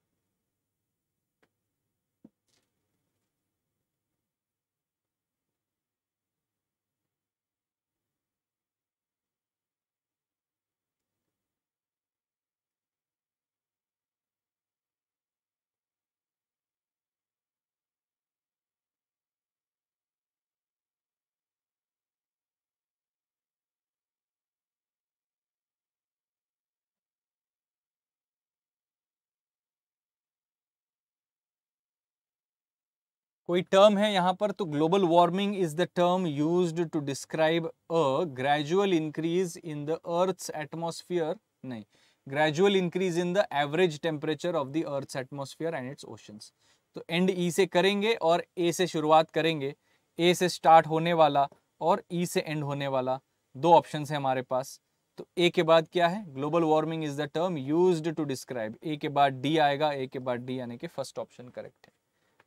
कोई टर्म है यहाँ पर तो global warming is the term used to describe a gradual increase in the earth's atmosphere नहीं gradual increase in the average temperature of the earth's atmosphere and its oceans तो and E e से करेंगे और ए से शुरुआत करेंगे ए से start होने वाला और ई e से एंड होने वाला दो ऑप्शन है हमारे पास तो ए के बाद क्या है global warming is the term use to describe A के बाद डी आएगा ए के बाद डी यानी कि फर्स्ट ऑप्शन करेक्ट है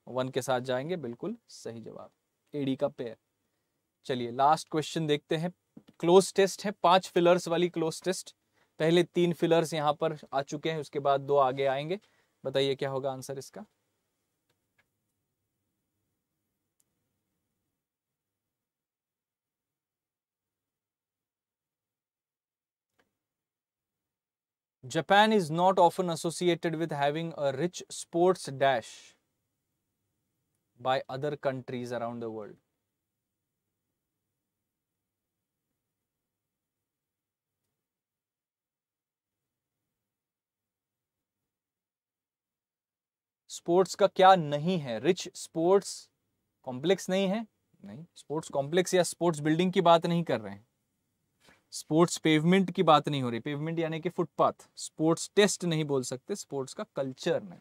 वन के साथ जाएंगे बिल्कुल सही जवाब एडी का पेयर चलिए लास्ट क्वेश्चन देखते हैं क्लोज टेस्ट है पांच फिलर्स वाली क्लोज टेस्ट पहले तीन फिलर्स यहाँ पर आ चुके हैं उसके बाद दो आगे आएंगे बताइए क्या होगा आंसर इसका Japan is not often associated with having a rich sports dash by other countries around the world. Sports का क्या नहीं है रिच स्पोर्ट्स कॉम्प्लेक्स नहीं है नहीं स्पोर्ट्स कॉम्प्लेक्स या स्पोर्ट्स बिल्डिंग की बात नहीं कर रहे हैं स्पोर्ट्स पेवमेंट की बात नहीं हो रही पेवमेंट यानी कि फुटपाथ स्पोर्ट्स टेस्ट नहीं बोल सकते स्पोर्ट्स का कल्चर नहीं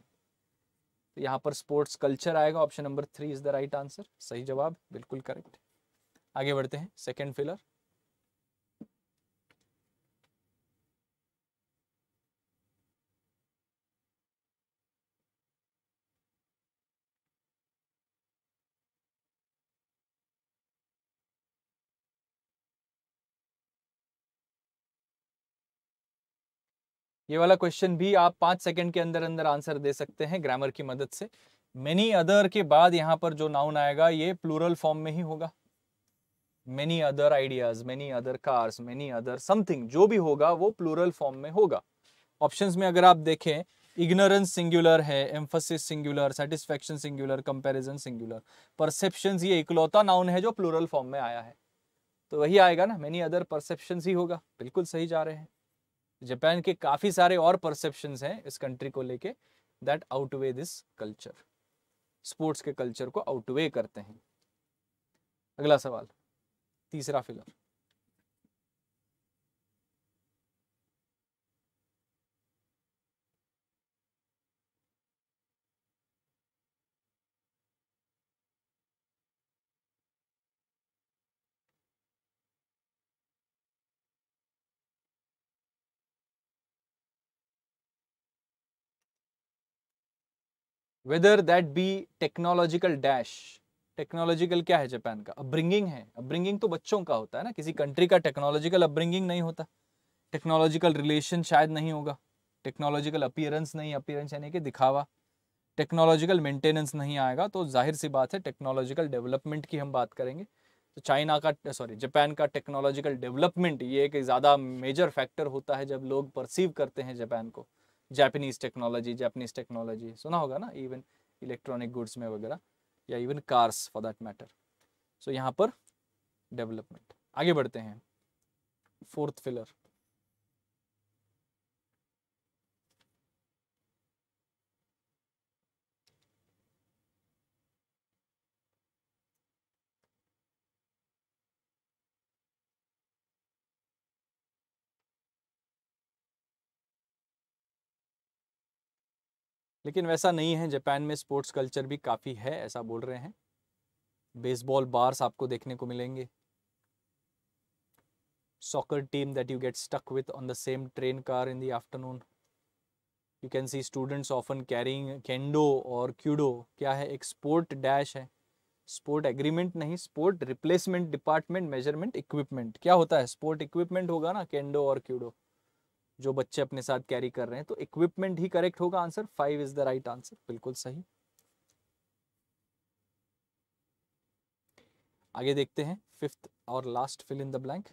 तो यहाँ पर स्पोर्ट्स कल्चर आएगा option number three is the right answer सही जवाब बिल्कुल करेक्ट आगे बढ़ते हैं सेकेंड फिलर ये वाला क्वेश्चन भी आप पांच सेकंड के अंदर अंदर आंसर दे सकते हैं ग्रामर की मदद से मेनी अदर के बाद यहाँ पर जो नाउन आएगा ये प्लूरल फॉर्म में ही होगा many other ideas many other cars many other something जो भी होगा वो प्लूरल फॉर्म में होगा ऑप्शन में अगर आप देखें इग्नोरेंस सिंगुलर है emphasis singular satisfaction singular comparison singular perception ये इकलौता नाउन है जो प्लूरल फॉर्म में आया है तो वही आएगा ना मेनी अदर परसेप्शन ही होगा बिल्कुल सही जा रहे हैं जापान के काफ़ी सारे और परसेप्शन हैं इस कंट्री को लेके that outweigh this culture sports के कल्चर को आउटवे करते हैं अगला सवाल तीसरा figure whether that be technological dash technological क्या है जापान का अपब्रिंगिंग है अपब्रिंगिंग तो बच्चों का होता है ना किसी कंट्री का टेक्नोलॉजिकल अपब्रिंगिंग नहीं होता टेक्नोलॉजिकल रिलेशन शायद नहीं होगा टेक्नोलॉजिकल अपीयरेंस नहीं अपीयरेंस यानी कि दिखावा टेक्नोलॉजिकल मेंटेनेंस नहीं आएगा तो जाहिर सी बात है टेक्नोलॉजिकल डेवलपमेंट की हम बात करेंगे तो चाइना का सॉरी जापान का टेक्नोलॉजिकल डेवलपमेंट ये एक ज़्यादा मेजर फैक्टर होता है जब लोग परसीव करते हैं जापान को जापानीज़ टेक्नोलॉजी जापानीज़ टेक्नोलॉजी सुना होगा ना इवन इलेक्ट्रॉनिक गुड्स में वगैरह या even cars for that matter so यहाँ पर डेवलपमेंट आगे बढ़ते हैं फोर्थ फिलर लेकिन वैसा नहीं है जापान में स्पोर्ट्स कल्चर भी काफ़ी है ऐसा बोल रहे हैं बेसबॉल बार्स आपको देखने को मिलेंगे soccer team that you get stuck with on the same train car in the afternoon you can see students often carrying kendo or kyudo क्या है एक स्पोर्ट डैश है स्पोर्ट एग्रीमेंट नहीं sport replacement department measurement equipment क्या होता है sport equipment होगा ना कैंडो और क्यूडो जो बच्चे अपने साथ कैरी कर रहे हैं तो इक्विपमेंट ही करेक्ट होगा answer five is the right answer बिल्कुल सही आगे देखते हैं फिफ्थ और last fill in the blank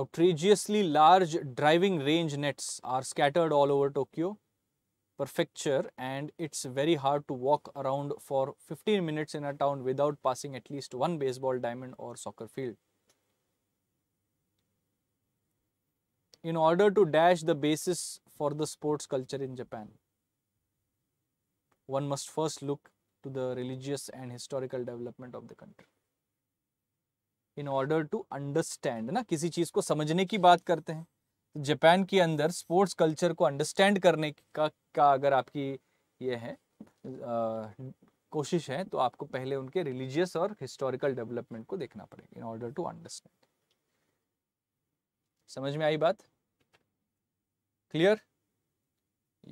outrageously large driving range nets are scattered all over Tokyo prefecture and it's very hard to walk around for 15 minutes in a town without passing at least one baseball diamond or soccer field. In order to dash the basis for the sports culture in Japan, one must first look to the religious and historical development of the country. In order to understand, na, किसी चीज को समझने की बात करते हैं Japan के अंदर स्पोर्ट्स कल्चर को अंडरस्टैंड करने का का अगर आपकी ये है आ, कोशिश है तो आपको पहले उनके रिलीजियस और हिस्टोरिकल डेवलपमेंट को देखना पड़ेगा इन ऑर्डर टू अंडरस्टैंड समझ में आई बात क्लियर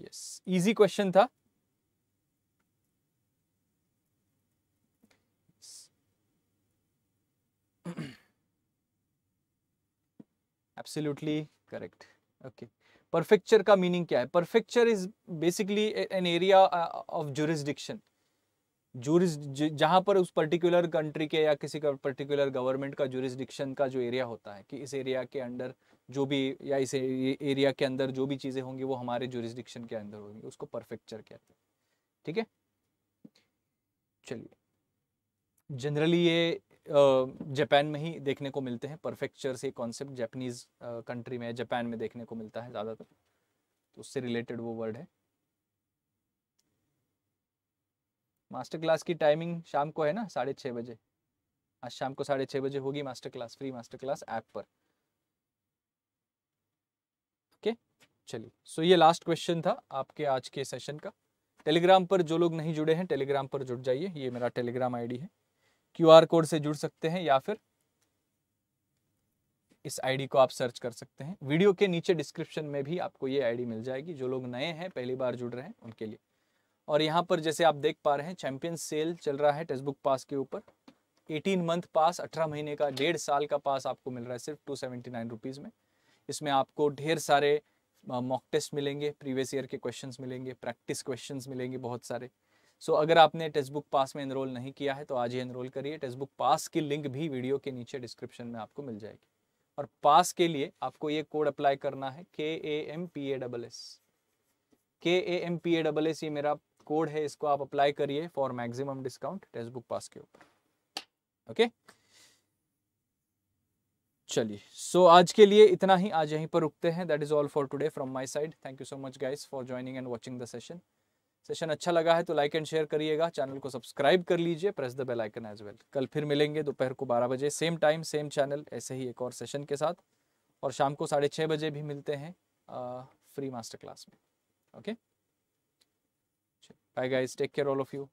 यस इजी क्वेश्चन था [clears throat] yes. करेक्ट ओके परफेक्चर का मीनिंग क्या है prefecture is basically an area of jurisdiction juris जहाँ पर उस पर्टिकुलर कंट्री के या किसी का पर्टिकुलर गवर्नमेंट का जुरिस्डिक्शन का जो एरिया होता है कि इस एरिया के अंडर जो भी या इस एरिया के अंदर जो भी चीज़ें होंगी वो हमारे जुरिस्डिक्शन के अंदर होंगी उसको परफेक्चर कहते हैं ठीक है चलिए जनरली ये जापान में ही देखने को मिलते हैं परफेक्चर से कॉन्सेप्ट जापानीज कंट्री में जापान में देखने को मिलता है ज़्यादातर तो उससे रिलेटेड वो वर्ड है मास्टर क्लास की टाइमिंग शाम को है ना साढ़े छः बजे आज शाम को साढ़े छः बजे होगी master class free master class app पर ओके चलिए सो ये लास्ट क्वेश्चन था आपके आज के सेशन का टेलीग्राम पर जो लोग नहीं जुड़े हैं टेलीग्राम पर जुड़ जाइए ये मेरा टेलीग्राम आईडी है क्यूआर कोड से जुड़ सकते हैं या फिर इस आईडी को आप सर्च कर सकते हैं वीडियो के नीचे डिस्क्रिप्शन में भी आपको ये आईडी मिल जाएगी जो लोग नए हैं पहली बार जुड़ रहे हैं उनके लिए और यहाँ पर जैसे आप देख पा रहे हैं चैंपियन सेल चल रहा है टेक्सटबुक पास के ऊपर 18 मंथ पास 18 महीने का डेढ़ साल का पास आपको मिल रहा है सिर्फ टू सेवेंटी में इसमें आपको ढेर सारे मॉक टेस्ट मिलेंगे प्रीवियस ईयर के क्वेश्चंस मिलेंगे प्रैक्टिस क्वेश्चंस मिलेंगे बहुत सारे सो so, अगर आपने टेक्स्ट बुक पास में इनरोल नहीं किया है तो आज ही इनरोल करिए टेक्स्ट बुक पास की लिंक भी वीडियो के नीचे डिस्क्रिप्शन में आपको मिल जाएगी और पास के लिए आपको ये कोड अप्लाई करना है K A M P A double S K A M P A double S ये मेरा कोड है इसको आप अप्लाई करिए for maximum discount textbook pass के ऊपर ओके चलिए सो so, आज के लिए इतना ही आज यहीं पर रुकते हैं that is all for today from my side thank you so much guys for joining and watching the session session अच्छा लगा है तो लाइक एंड शेयर करिएगा चैनल को सब्सक्राइब कर लीजिए press the bell icon as well कल फिर मिलेंगे दोपहर को बारह बजे सेम टाइम सेम चैनल ऐसे ही एक और सेशन के साथ और शाम को साढ़े छः बजे भी मिलते हैं आ, फ्री मास्टर क्लास में okay bye guys take care all of you